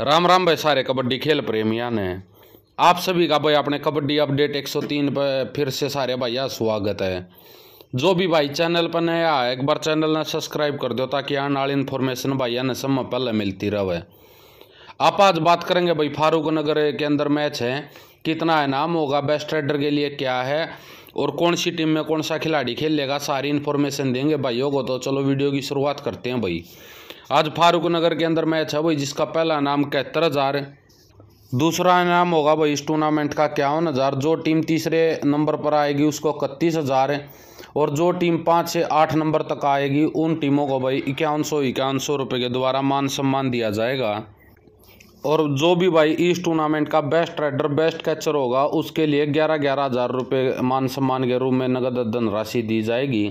राम राम भाई सारे कबड्डी खेल प्रेमिया ने आप सभी का भाई अपने कबड्डी अपडेट 103 पर फिर से सारे भैया स्वागत है जो भी भाई चैनल पर नया एक बार चैनल ने सब्सक्राइब कर दो ताकि आने वाली इन्फॉर्मेशन भैया ने सब पहले मिलती रहे आप आज बात करेंगे भाई फारूक नगर के अंदर मैच है कितना इनाम होगा बेस्ट राइडर के लिए क्या है और कौन सी टीम में कौन सा खिलाड़ी लेगा सारी इन्फॉर्मेशन देंगे भाइयों को तो चलो वीडियो की शुरुआत करते हैं भाई आज नगर के अंदर मैच है भाई जिसका पहला नाम कहतर हज़ार दूसरा नाम होगा भाई इस टूर्नामेंट का इक्यावन हज़ार जो टीम तीसरे नंबर पर आएगी उसको इकतीस हज़ार है और जो टीम पाँच से आठ नंबर तक आएगी उन टीमों को भाई इक्यावन सौ इक्यावन सौ रुपये के द्वारा मान सम्मान दिया जाएगा और जो भी भाई इस टूर्नामेंट का बेस्ट राइडर बेस्ट कैचर होगा उसके लिए ग्यारह ग्यारह हज़ार रुपये मान सम्मान के रूप में नगद धनराशि दी जाएगी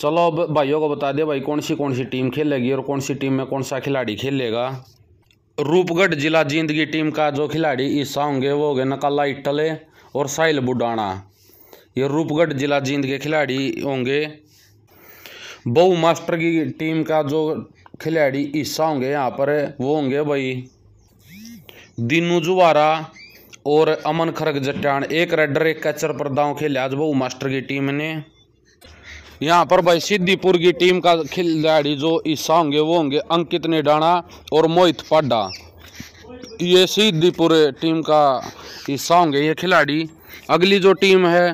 चलो अब भाइयों को बता दे भाई कौन सी कौन सी टीम खेलेगी और कौन सी टीम में कौन सा खिलाड़ी खेलेगा रूपगढ़ जिला जींदगी टीम का जो खिलाड़ी ईसा होंगे वो होंगे नकाला इटले और साहिल बुडाना ये रूपगढ़ जिला जींद के खिलाड़ी होंगे बहु मास्टर की टीम का जो खिलाड़ी हिस्सा होंगे यहाँ पर वो होंगे भाई दीनू जुवारा और अमन खरग जट्टान एक रेडर एक कैचर पर दाव खेले आज बहु मास्टर की टीम ने यहाँ पर भाई सिद्धिपुर की टीम का खिलाड़ी जो ईसा होंगे वो होंगे अंकित निडाणा और मोहित पाडा ये सिद्धिपुर टीम का हिस्सा होंगे ये खिलाड़ी अगली जो टीम है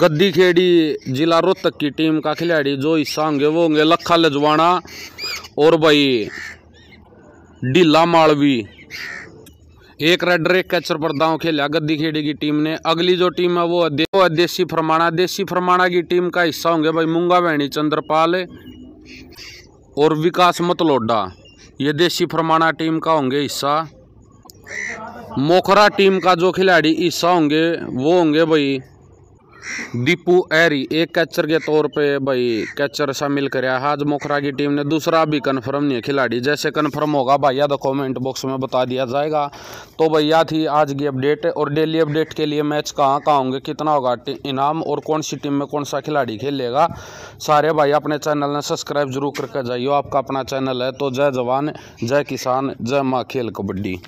गद्दी खेड़ी जिला रोहतक की टीम का खिलाड़ी जो हिस्सा होंगे वो होंगे लखा लजवाणा और भाई ढीला मालवी एक रेड एक कैचर पर दाव खेल गद्दी खेड़ेगी टीम ने अगली जो टीम है वो अदेशी फरमाना देसी फरमाना की टीम का हिस्सा होंगे भाई मुंगा वैणी चंद्रपाल और विकास मतलोडा ये देसी फरमाना टीम का होंगे हिस्सा मोखरा टीम का जो खिलाड़ी हिस्सा होंगे वो होंगे भाई दीपू एरी एक कैचर के तौर पे भाई कैचर शामिल कराया आज मोखरा की टीम ने दूसरा भी कन्फर्म नहीं है खिलाड़ी जैसे कन्फर्म होगा भाई या तो कमेंट बॉक्स में बता दिया जाएगा तो भैया थी आज की अपडेट और डेली अपडेट के लिए मैच कहाँ कहाँ होंगे कितना होगा इनाम और कौन सी टीम में कौन सा खिलाड़ी खेलेगा सारे भाई अपने चैनल ने सब्सक्राइब जरूर करके जाइए आपका अपना चैनल है तो जय जवान जय किसान जय माँ खेल कबड्डी